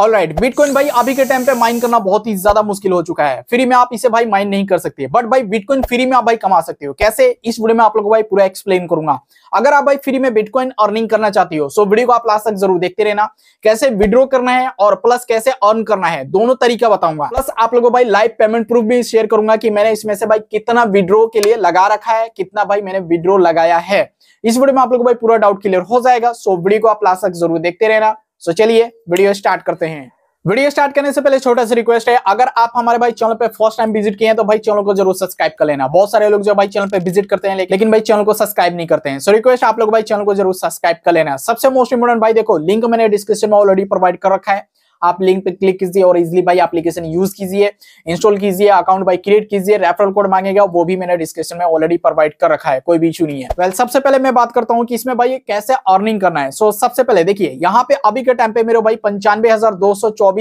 alright right, bitcoin भाई अभी के टाइम पे माइन करना बहुत ही ज्यादा मुश्किल हो चुका है फ्री में आप इसे भाई माइन नहीं कर सकते बट भाई बिटकॉइन फ्री में आप भाई कमा सकते हो कैसे इस वीडियो में आप लोगों को भाई पूरा एक्सप्लेन करूंगा अगर आप भाई फ्री में बिटकॉइन अर्निंग करना चाहती हो सो वीडियो को आप लास्ट तक जरूर देखते रहना कैसे विड्रॉ करना है और प्लस कैसे अर्न करना है दोनों तरीका बताऊंगा प्लस आप लोगों को भाई लाइव पेमेंट प्रूफ भी शेयर करूंगा कि मैंने इसमें से भाई कितना विड्रो के लिए लगा रखा है कितना भाई मैंने विड्रो लगाया है इस वीडियो में आप लोगों को भाई पूरा डाउट क्लियर हो जाएगा सो वीडियो को आप लास्ट तक जरूर देखते रहना सो so, चलिए वीडियो स्टार्ट करते हैं वीडियो स्टार्ट करने से पहले छोटा सा रिक्वेस्ट है अगर आप हमारे भाई चैनल पे फर्स्ट टाइम विजिट किए हैं तो भाई चैनल को जरूर सब्सक्राइब कर लेना बहुत सारे लोग जो भाई चैनल पे विजिट करते हैं लेकिन भाई चैनल को सब्सक्राइब नहीं करते हैं सो so, रिक्वेस्ट आप लोग भाई चैनल को जरूर सब्सक्राइब कर लेना सबसे मोस्ट इंपॉर्टेंट भाई देखो लिंक मैंने डिस्क्रिप्शन में ऑलरेडी प्रोवाइड कर रखा है आप लिंक पे क्लिक कीजिए और इजिली भाई एप्लीकेशन यूज कीजिए इंस्टॉल कीजिए अकाउंट भाई क्रिएट कीजिए रेफरल कोड मांगेगा वो भी मैंने डिस्क्रिप्शन में ऑलरेडी प्रोवाइड कर रखा है कोई भी इशू नहीं है वेल सबसे पहले मैं बात करता हूँ कि इसमें भाई कैसे अर्निंग करना है सो सबसे पहले देखिए यहाँ पे अभी के टाइम पे मेरे भाई पंचानवे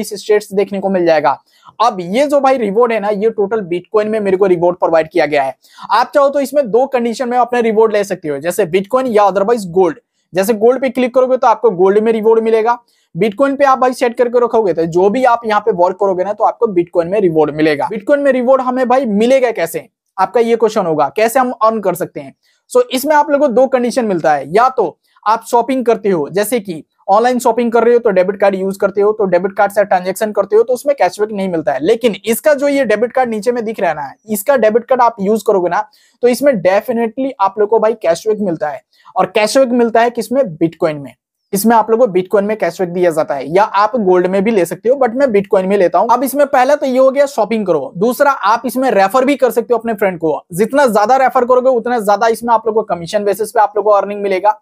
स्टेट्स देखने को मिल जाएगा अब ये जो भाई रिवॉर्ड है ना ये टोटल बिटकॉइन में मेरे को रिवॉर्ड प्रोवाइड किया गया है आप चाहो तो इसमें दो कंडीशन में अपने रिवॉर्ड ले सकते हो जैसे बिटकॉइन या अदरवाइज गोल्ड जैसे गोल्ड पे क्लिक करोगे तो आपको गोल्ड में रिवॉर्ड मिलेगा बिटकॉइन पे आप भाई सेट करके रखोगे तो जो भी आप यहाँ पे वर्क करोगे ना तो आपको बिटकॉइन में रिवॉर्ड मिलेगा बिटकॉइन में रिवॉर्ड हमें भाई मिलेगा कैसे आपका ये क्वेश्चन होगा कैसे हम अर्न कर सकते हैं सो so, इसमें आप लोगों को दो कंडीशन मिलता है या तो आप शॉपिंग करते हो जैसे कि ऑनलाइन शॉपिंग कर रहे हो तो डेबिट कार्ड यूज करते हो तो डेबिट कार्ड से ट्रांजेक्शन करते हो तो उसमें कैशबैक नहीं मिलता है लेकिन इसका जो ये डेबिट कार्ड नीचे में दिख रहा है ना इसका डेबिट कार्ड आप यूज करोगे ना तो इसमें डेफिनेटली आप लोग को भाई कैशबैक मिलता है और कैशबैक मिलता है किसमें बिटकॉइन में इसमें आप लोगों को बिटकॉइन में कैशबैक दिया जाता है या आप गोल्ड में भी ले सकते हो बट मैं बिटकॉइन में लेता हूँ अब इसमें पहला तो ये हो गया शॉपिंग करो दूसरा आप इसमें रेफर भी कर सकते हो अपने फ्रेंड को जितना ज्यादा रेफर करोगे उतना ज्यादा इसमें आप लोग को कमीशन बेसिस पे आप लोग को अर्निंग मिलेगा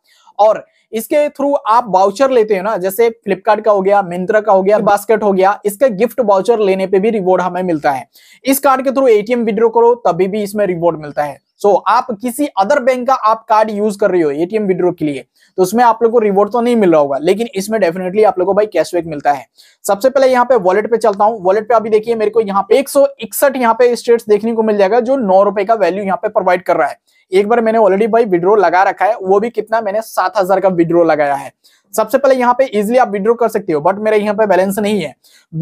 और इसके थ्रू आप बाउचर लेते हो ना जैसे फ्लिपकार्ट का हो गया मिंत्रा का हो गया बास्केट हो गया इसका गिफ्ट बाउचर लेने पे भी रिवॉर्ड हमें मिलता है इस कार्ड के थ्रू एटीएम विद्रो करो तभी भी इसमें रिवॉर्ड मिलता है सो so, आप किसी अदर बैंक का आप कार्ड यूज कर रही हो एटीएम विड्रो के लिए तो उसमें आप लोग को रिवॉर्ड तो नहीं मिल रहा होगा लेकिन इसमें डेफिनेटली आप लोग को भाई कैशबैक मिलता है सबसे पहले यहाँ पे वॉलेट पे चलता हूँ वॉलेट पे अभी देखिए मेरे को यहाँ पे एक सौ इकसठ यहाँ पे स्टेट्स देखने को मिल जाएगा जो नौ रुपए का वैल्यू यहाँ पे प्रोवाइड कर रहा है एक बार मैंने ऑलरेडी भाई विड्रो लगा रखा है वो भी कितना मैंने सात हजार का विड्रो लगाया है सबसे पहले यहाँ पे इजिली आप विड्रो कर सकते हो बट मेरे यहाँ पे बैलेंस नहीं है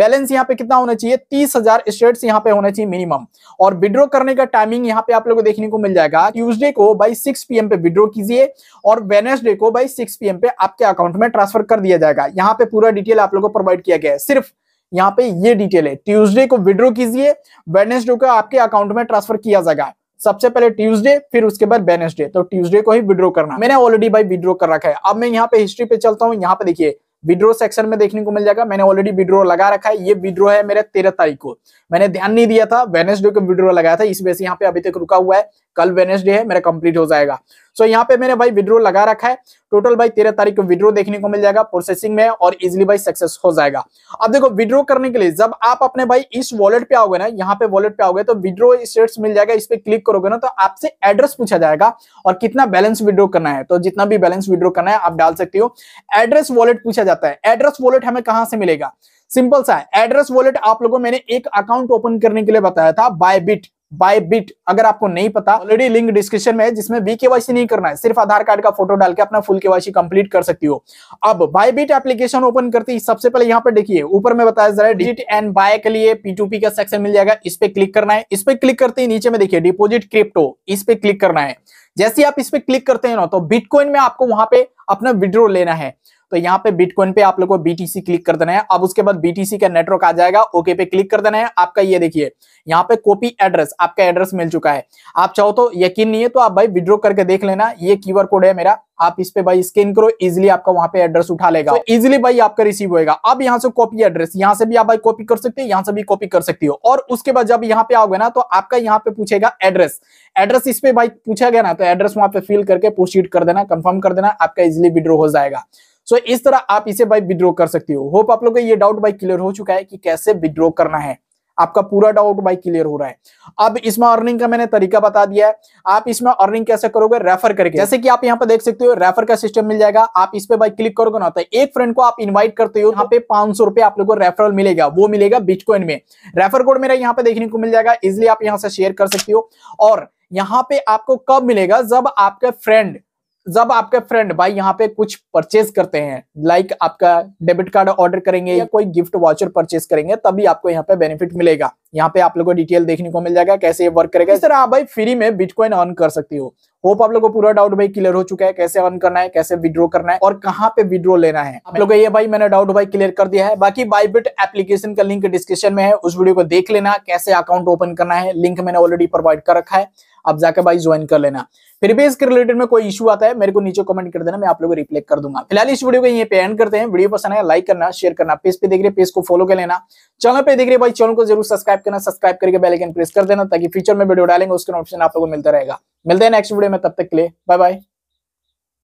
बैलेंस यहाँ पे कितना होना चाहिए तीस हजार स्टेट्स यहाँ पे होना चाहिए मिनिमम और विड्रो करने का टाइमिंग यहाँ पे आप लोगों को देखने को मिल जाएगा ट्यूजडे को बाई सिक्स पीएम पे विड्रो कीजिए और वेनेसडे को बाई सिक्स पीएम पे आपके अकाउंट में ट्रांसफर कर दिया जाएगा यहाँ पे पूरा डिटेल आप लोग को प्रोवाइड किया गया है सिर्फ यहाँ पे ये डिटेल है ट्यूसडे को विड्रो कीजिए वेनेसडे को आपके अकाउंट में ट्रांसफर किया जाएगा सबसे पहले ट्यूसडे फिर उसके बाद बेनेसडे तो ट्यूसडे को ही विड्रो करना मैंने ऑलरेडी भाई विड्रो कर रखा है अब मैं यहाँ पे हिस्ट्री पे चलता हूँ यहाँ पे देखिए विड्रो सेक्शन में देखने को मिल जाएगा मैंने ऑलरेडी विड्रो लगा रखा है ये विड्रो है मेरे तेरह तारीख को मैंने ध्यान नहीं दिया था वेनेसडे को विड्रो लगाया था इस वजह से यहाँ पे अभी तक रुका हुआ है कल वेनेसडे है मेरा कंप्लीट हो जाएगा सो so, यहाँ पे मैंने भाई विड्रो लगा रखा है टोटल भाई तेरह तारीख को विड्रो देखने को मिल जाएगा प्रोसेसिंग में और इजिली भाई सक्सेस हो जाएगा अब देखो विड्रो करने के लिए जब आप अपने भाई इस वॉलेट पे आओगे ना यहाँ पे वॉलेट पे आओगे तो विड्रो स्टेट्स मिल जाएगा इस पर क्लिक करोगे ना तो आपसे एड्रेस पूछा जाएगा और कितना बैलेंस विड्रो करना है तो जितना भी बैलेंस विड्रो करना है आप डाल सकते हो एड्रेस वॉलेट पूछा जाता है एड्रेस वॉलेट हमें कहाँ से मिलेगा सिंपल सा है एड्रेस वॉलेट आप लोगों मैंने एक अकाउंट ओपन करने के लिए बताया था बाय बिट बाय बिट अगर आपको नहीं पता ऑलरेडी लिंक डिस्क्रिप्शन में है जिसमें बी केवाईसी नहीं करना है सिर्फ आधार कार्ड का फोटो डाल के अपना फुल केवाईसी कंप्लीट कर सकती हो अब बाय बिट एप्लीकेशन ओपन करते ही सबसे पहले यहाँ पे देखिए ऊपर में बताया जा रहा है डिजिट एंड बाय के लिए पी का सेक्शन मिल जाएगा इस पे क्लिक करना है इस पे क्लिक करते ही नीचे में देखिए डिपोजिट क्रिप्टो इस पे क्लिक करना है जैसे आप इस पे क्लिक करते हैं ना तो बिटकॉइन में आपको वहां पे अपना विड्रो लेना है तो यहाँ पे बिटकॉइन पे आप लोग को बीटीसी क्लिक कर देना है अब उसके बाद बीटीसी का नेटवर्क आ जाएगा ओके पे क्लिक कर देना है आपका ये देखिए यहाँ पे कॉपी एड्रेस आपका एड्रेस मिल चुका है आप चाहो तो यकीन नहीं है तो आप भाई विड्रो करके देख लेना ये की कोड है मेरा आप इस पे भाई स्कैन करो इजिली आपका वहां पे एड्रेस उठा लेगा तो इजिली भाई आपका रिसीव होएगा अब यहाँ से कॉपी एड्रेस यहाँ से भी आप भाई कॉपी कर सकते हो यहाँ से भी कॉपी कर सकती हो और उसके बाद जब यहाँ पे आओगे ना तो आपका यहाँ पे पूछेगा एड्रेस एड्रेस इस पे भाई पूछा गया ना तो एड्रेस वहां पे फिल करके प्रोसीड कर देना कंफर्म कर देना आपका इजिली विड्रो हो जाएगा सो इस तरह आप इसे भाई विड्रॉ कर सकते हो होप आप लोग का ये डाउट भाई क्लियर हो चुका है कि कैसे विड्रॉ करना है आपका पूरा डाउट भाई क्लियर हो रहा है अब इसमें अर्निंग का मैंने तरीका बता दिया है आप इसमें अर्निंग कैसे करोगे रेफर करके जैसे कि आप यहाँ पर देख सकते हो रेफर का सिस्टम मिल जाएगा आप इस पे भाई क्लिक करोगे ना तो एक फ्रेंड को आप इन्वाइट करते हो यहाँ पे पांच सौ रुपए आप लोग को रेफरल मिलेगा वो मिलेगा बिटकॉइन में रेफर कोड मेरा यहाँ पे देखने को मिल जाएगा इजिली आप यहाँ से शेयर कर सकते हो और यहाँ पे आपको कब मिलेगा जब आपके फ्रेंड जब आपके फ्रेंड भाई यहाँ पे कुछ परचेज करते हैं लाइक आपका डेबिट कार्ड ऑर्डर करेंगे या कोई गिफ्ट वाउचर परचेज करेंगे तभी आपको यहाँ पे बेनिफिट मिलेगा यहाँ पे आप लोगों को डिटेल देखने को मिल जाएगा कैसे ये वर्क करेगा इस तरह आप भाई फ्री में बिटकॉइन अर्न कर सकती हो होप आप लोगों को पूरा डाउट भाई क्लियर हो चुका है कैसे अर्न करना है कैसे विड्रॉ करना है और कहाँ पे विद्रो लेना है आप लोगों ये भाई मैंने डाउट भाई क्लियर कर दिया है बाकी बाईबिट एप्लीकेशन का लिंक डिस्क्रिप्शन में है उस वीडियो को देख लेना कैसे अकाउंट ओपन करना है लिंक मैंने ऑलरेडी प्रोवाइड कर रखा है आप जाकर भाई ज्वाइन कर लेना फिर भी इसके रिलेटेड में कोई इशू आता है मेरे को नीचे कमेंट कर देना मैं आप लोगों को रिप्लाई कर दूंगा फिलहाल इस वीडियो को यहीं पे एंड करते हैं वीडियो पसंद है लाइक करना शेयर करना पेज पे देख रहे पेज को फॉलो कर लेना चैनल पे देख रहे भाई चैनल को जरूर सब्सक्राइब करना सब्सक्राइब करके बेलाइकन प्रेस कर देना ताकि फ्यूचर में वीडियो डालेंगे उसका ऑप्शन आप लोगों को मिलता रहेगा मिलते हैं नेक्स्ट वीडियो में तब तक के लिए बाय बाय